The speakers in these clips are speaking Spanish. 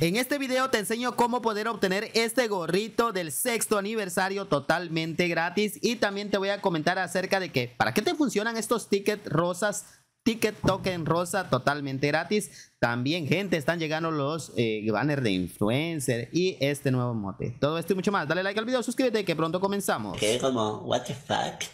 En este video te enseño cómo poder obtener este gorrito del sexto aniversario totalmente gratis y también te voy a comentar acerca de que para qué te funcionan estos tickets rosas, ticket token rosa totalmente gratis. También gente, están llegando los eh, banners de influencer y este nuevo mote. Todo esto y mucho más. Dale like al video, suscríbete que pronto comenzamos. ¿Qué? como, what the fuck?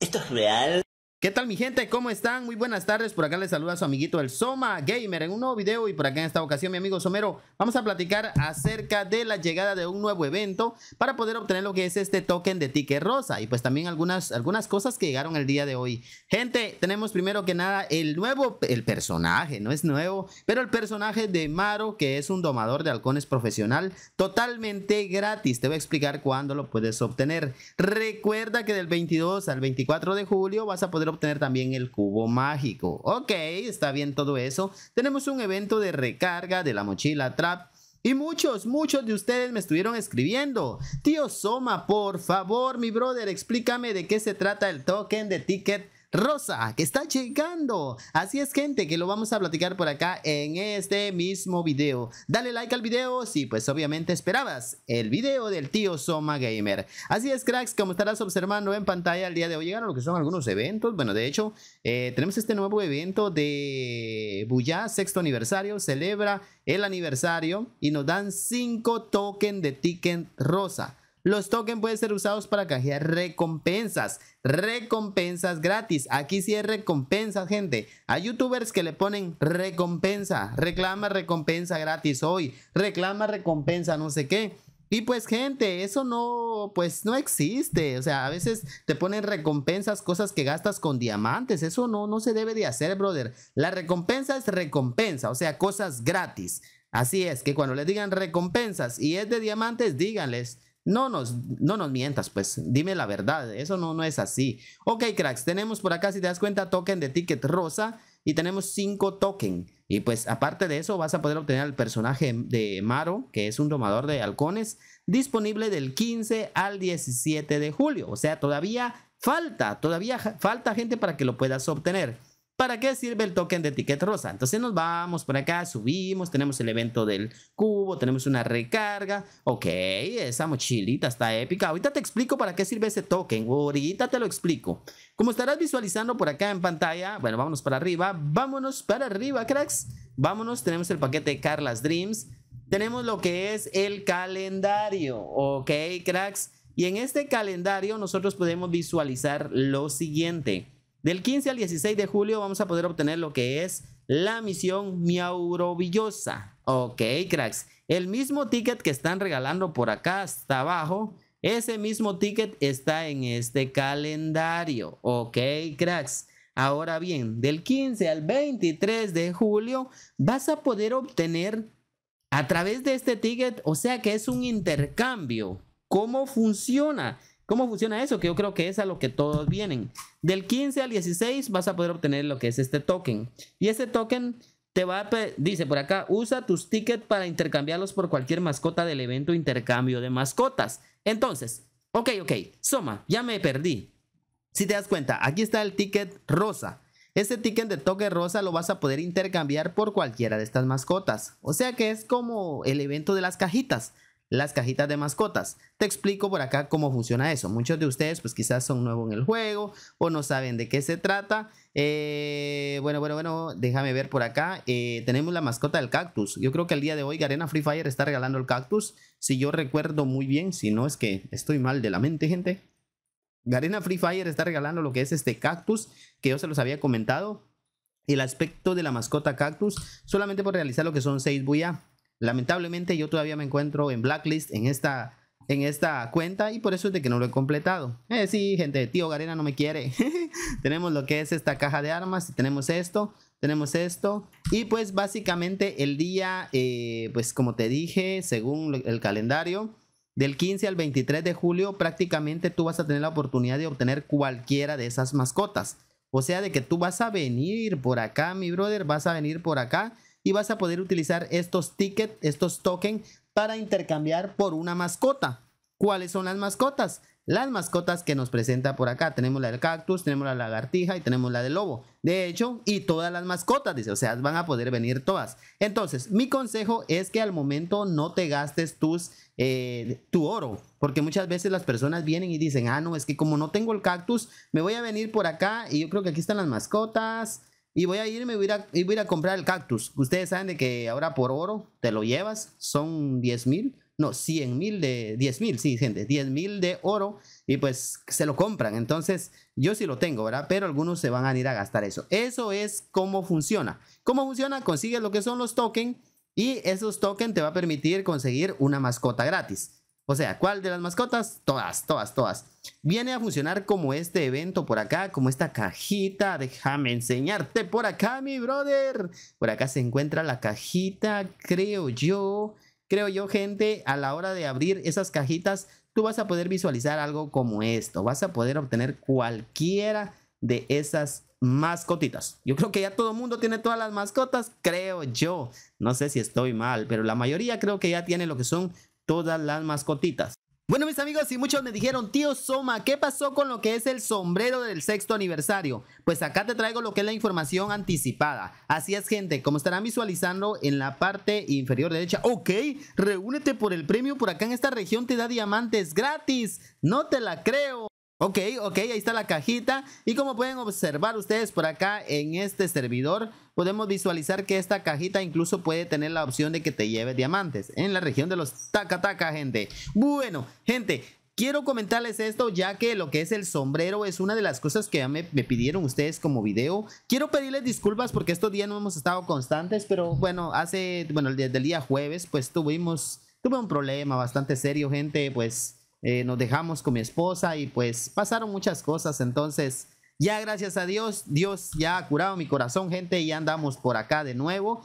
¿Esto es real? ¿Qué tal mi gente? ¿Cómo están? Muy buenas tardes. Por acá les saluda su amiguito el Soma Gamer en un nuevo video y por acá en esta ocasión mi amigo Somero vamos a platicar acerca de la llegada de un nuevo evento para poder obtener lo que es este token de ticket rosa y pues también algunas, algunas cosas que llegaron el día de hoy. Gente, tenemos primero que nada el nuevo, el personaje, no es nuevo, pero el personaje de Maro que es un domador de halcones profesional totalmente gratis. Te voy a explicar cuándo lo puedes obtener. Recuerda que del 22 al 24 de julio vas a poder obtener tener también el cubo mágico. Ok, está bien todo eso. Tenemos un evento de recarga de la mochila Trap. Y muchos, muchos de ustedes me estuvieron escribiendo. Tío Soma, por favor, mi brother, explícame de qué se trata el token de ticket Rosa, que está llegando. Así es, gente, que lo vamos a platicar por acá en este mismo video. Dale like al video si, pues, obviamente esperabas el video del tío Soma Gamer. Así es, cracks, como estarás observando en pantalla, el día de hoy llegaron lo que son algunos eventos. Bueno, de hecho, eh, tenemos este nuevo evento de Buyá, sexto aniversario. Celebra el aniversario y nos dan 5 tokens de ticket rosa. Los tokens pueden ser usados para canjear recompensas, recompensas gratis. Aquí sí es recompensa, gente. Hay youtubers que le ponen recompensa, reclama recompensa gratis hoy, reclama recompensa no sé qué. Y pues gente, eso no, pues no existe. O sea, a veces te ponen recompensas, cosas que gastas con diamantes. Eso no, no se debe de hacer, brother. La recompensa es recompensa, o sea, cosas gratis. Así es, que cuando le digan recompensas y es de diamantes, díganles no nos, no nos mientas, pues dime la verdad, eso no, no es así. Ok, cracks, tenemos por acá, si te das cuenta, token de ticket rosa y tenemos 5 token. Y pues aparte de eso vas a poder obtener el personaje de Maro, que es un domador de halcones, disponible del 15 al 17 de julio. O sea, todavía falta, todavía falta gente para que lo puedas obtener. ¿Para qué sirve el token de etiqueta rosa? Entonces nos vamos por acá, subimos, tenemos el evento del cubo, tenemos una recarga. Ok, esa mochilita está épica. Ahorita te explico para qué sirve ese token. Ahorita te lo explico. Como estarás visualizando por acá en pantalla, bueno, vámonos para arriba. Vámonos para arriba, cracks. Vámonos, tenemos el paquete de Carla's Dreams. Tenemos lo que es el calendario. Ok, cracks. Y en este calendario nosotros podemos visualizar lo siguiente. Del 15 al 16 de julio vamos a poder obtener lo que es la misión Miaurovillosa. Ok, cracks. El mismo ticket que están regalando por acá hasta abajo, ese mismo ticket está en este calendario. Ok, cracks. Ahora bien, del 15 al 23 de julio vas a poder obtener a través de este ticket, o sea que es un intercambio. ¿Cómo funciona? ¿Cómo funciona eso? Que yo creo que es a lo que todos vienen. Del 15 al 16 vas a poder obtener lo que es este token. Y este token te va a, dice por acá, usa tus tickets para intercambiarlos por cualquier mascota del evento intercambio de mascotas. Entonces, ok, ok, Soma, ya me perdí. Si te das cuenta, aquí está el ticket rosa. Este ticket de toque rosa lo vas a poder intercambiar por cualquiera de estas mascotas. O sea que es como el evento de las cajitas las cajitas de mascotas. Te explico por acá cómo funciona eso. Muchos de ustedes pues quizás son nuevos en el juego o no saben de qué se trata. Eh, bueno, bueno, bueno, déjame ver por acá. Eh, tenemos la mascota del cactus. Yo creo que el día de hoy Garena Free Fire está regalando el cactus. Si yo recuerdo muy bien, si no es que estoy mal de la mente, gente. Garena Free Fire está regalando lo que es este cactus que yo se los había comentado. El aspecto de la mascota cactus solamente por realizar lo que son 6 bulla Lamentablemente yo todavía me encuentro en blacklist en esta, en esta cuenta y por eso es de que no lo he completado. Eh, sí, gente, tío Garena no me quiere. tenemos lo que es esta caja de armas, tenemos esto, tenemos esto. Y pues básicamente el día, eh, pues como te dije, según el calendario, del 15 al 23 de julio prácticamente tú vas a tener la oportunidad de obtener cualquiera de esas mascotas. O sea, de que tú vas a venir por acá, mi brother, vas a venir por acá y vas a poder utilizar estos tickets, estos tokens para intercambiar por una mascota. ¿Cuáles son las mascotas? Las mascotas que nos presenta por acá. Tenemos la del cactus, tenemos la lagartija y tenemos la del lobo. De hecho, y todas las mascotas, dice. O sea, van a poder venir todas. Entonces, mi consejo es que al momento no te gastes eh, tu oro. Porque muchas veces las personas vienen y dicen, ah, no, es que como no tengo el cactus, me voy a venir por acá. Y yo creo que aquí están las mascotas. Y voy a irme a, y voy a comprar el cactus. Ustedes saben de que ahora por oro te lo llevas. Son 10 mil. No, 100 mil de... 10 mil, sí, gente. 10 mil de oro. Y pues se lo compran. Entonces yo sí lo tengo, ¿verdad? Pero algunos se van a ir a gastar eso. Eso es cómo funciona. ¿Cómo funciona? Consigues lo que son los tokens. Y esos tokens te va a permitir conseguir una mascota gratis. O sea, ¿cuál de las mascotas? Todas, todas, todas. Viene a funcionar como este evento por acá, como esta cajita. Déjame enseñarte por acá, mi brother. Por acá se encuentra la cajita, creo yo. Creo yo, gente, a la hora de abrir esas cajitas, tú vas a poder visualizar algo como esto. Vas a poder obtener cualquiera de esas mascotitas. Yo creo que ya todo el mundo tiene todas las mascotas, creo yo. No sé si estoy mal, pero la mayoría creo que ya tiene lo que son todas las mascotitas. Bueno, mis amigos, y muchos me dijeron, tío Soma, ¿qué pasó con lo que es el sombrero del sexto aniversario? Pues acá te traigo lo que es la información anticipada. Así es, gente, como estarán visualizando en la parte inferior derecha, ok, reúnete por el premio, por acá en esta región te da diamantes gratis, no te la creo. Ok, ok, ahí está la cajita y como pueden observar ustedes por acá en este servidor, podemos visualizar que esta cajita incluso puede tener la opción de que te lleves diamantes en la región de los taca taca, gente. Bueno, gente, Quiero comentarles esto ya que lo que es el sombrero es una de las cosas que me, me, pidieron ustedes como video. Quiero pedirles disculpas porque estos días no hemos estado constantes, pero bueno, hace, bueno, desde el día jueves pues tuvimos, tuve un problema bastante serio, gente, pues eh, nos dejamos con mi esposa y pues pasaron muchas cosas, entonces ya gracias a Dios, Dios ya ha curado mi corazón, gente, y andamos por acá de nuevo,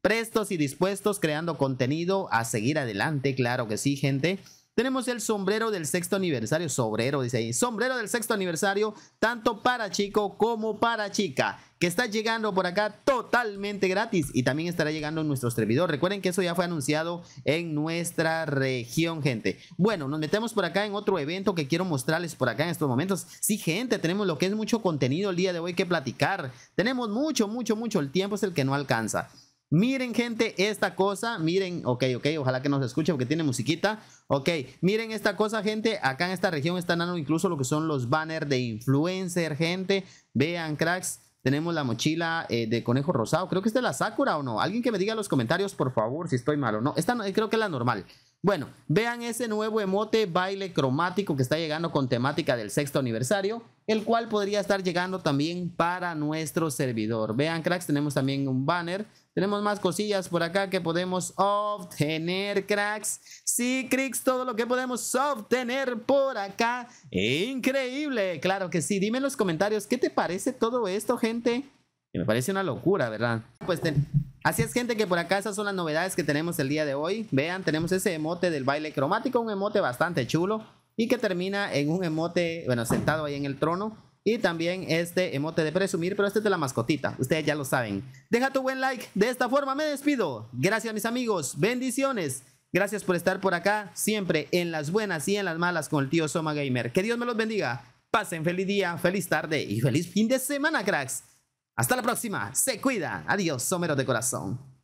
prestos y dispuestos, creando contenido a seguir adelante, claro que sí, gente. Tenemos el sombrero del sexto aniversario, sombrero dice ahí, sombrero del sexto aniversario, tanto para chico como para chica que está llegando por acá totalmente gratis y también estará llegando en nuestro servidor. Recuerden que eso ya fue anunciado en nuestra región, gente. Bueno, nos metemos por acá en otro evento que quiero mostrarles por acá en estos momentos. Sí, gente, tenemos lo que es mucho contenido el día de hoy que platicar. Tenemos mucho, mucho, mucho. El tiempo es el que no alcanza. Miren, gente, esta cosa. Miren, ok, ok, ojalá que nos escuchen porque tiene musiquita. Ok, miren esta cosa, gente. Acá en esta región están dando incluso lo que son los banners de influencer, gente. Vean, cracks. Tenemos la mochila eh, de conejo rosado. Creo que esta es la Sakura o no. Alguien que me diga en los comentarios, por favor, si estoy mal o no. Esta creo que es la normal. Bueno, vean ese nuevo emote baile cromático que está llegando con temática del sexto aniversario, el cual podría estar llegando también para nuestro servidor. Vean, cracks, tenemos también un banner. Tenemos más cosillas por acá que podemos obtener, cracks. Sí, cracks, todo lo que podemos obtener por acá. Increíble, claro que sí. Dime en los comentarios, ¿qué te parece todo esto, gente? me parece una locura, ¿verdad? Pues Así es gente que por acá esas son las novedades que tenemos el día de hoy. Vean, tenemos ese emote del baile cromático, un emote bastante chulo y que termina en un emote, bueno, sentado ahí en el trono. Y también este emote de presumir, pero este es de la mascotita. Ustedes ya lo saben. Deja tu buen like. De esta forma me despido. Gracias mis amigos. Bendiciones. Gracias por estar por acá, siempre en las buenas y en las malas con el tío Soma Gamer. Que Dios me los bendiga. Pasen feliz día, feliz tarde y feliz fin de semana, cracks. Hasta la próxima. Se cuida. Adiós, somero de corazón.